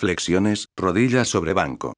flexiones, rodillas sobre banco.